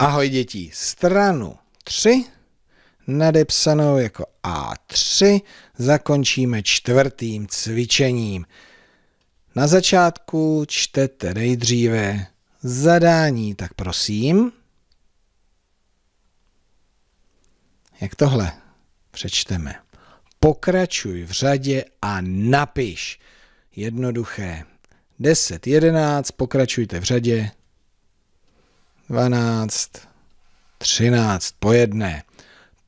Ahoj děti, stranu 3, nadepsanou jako A3, zakončíme čtvrtým cvičením. Na začátku čtete nejdříve zadání, tak prosím. Jak tohle přečteme? Pokračuj v řadě a napiš. Jednoduché. 10, 11, pokračujte v řadě, 12, 13, po jedné,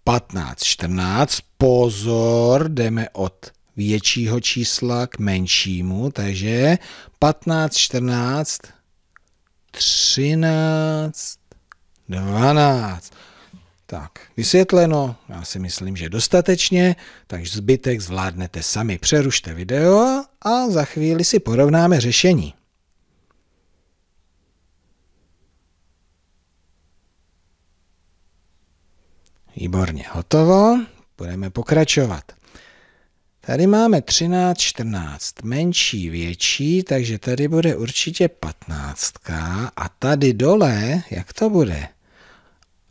15, 14. Pozor, jdeme od většího čísla k menšímu, takže 15, 14, 13, 12. Tak, vysvětleno, já si myslím, že dostatečně, takže zbytek zvládnete sami. Přerušte video a za chvíli si porovnáme řešení. Výborně, hotovo. Budeme pokračovat. Tady máme 13, 14, menší, větší, takže tady bude určitě 15. A tady dole, jak to bude?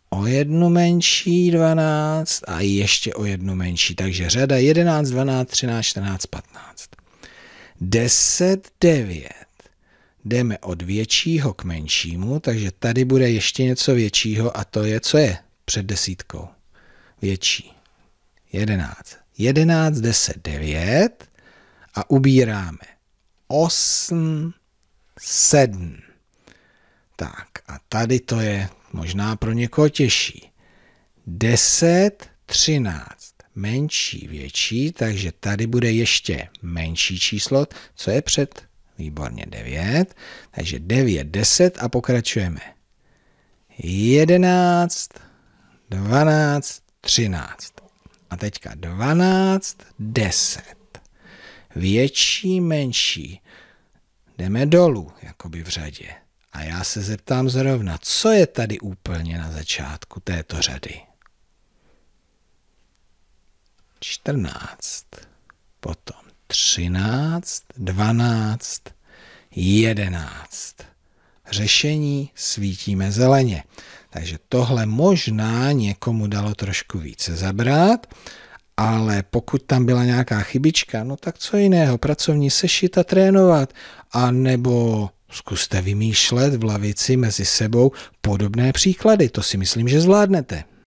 O jednu menší 12 a ještě o jednu menší. Takže řada 11, 12, 13, 14, 15. 10, 9. Jdeme od většího k menšímu, takže tady bude ještě něco většího a to je, co je? před desítkou. Větší. 11. 11, 10, 9 a ubíráme 8, 7. Tak a tady to je možná pro někoho těžší. 10, 13, menší, větší, takže tady bude ještě menší číslo, co je před, výborně 9, takže 9, 10 a pokračujeme. 11, 12, 13. A teďka 12, 10. Větší, menší. Jdeme dolů, jakoby v řadě. A já se zeptám zrovna, co je tady úplně na začátku této řady? 14, potom 13, 12, 11 řešení svítíme zeleně. Takže tohle možná někomu dalo trošku více zabrat, ale pokud tam byla nějaká chybička, no tak co jiného, pracovní sešit a trénovat, a nebo zkuste vymýšlet v lavici mezi sebou podobné příklady, to si myslím, že zvládnete.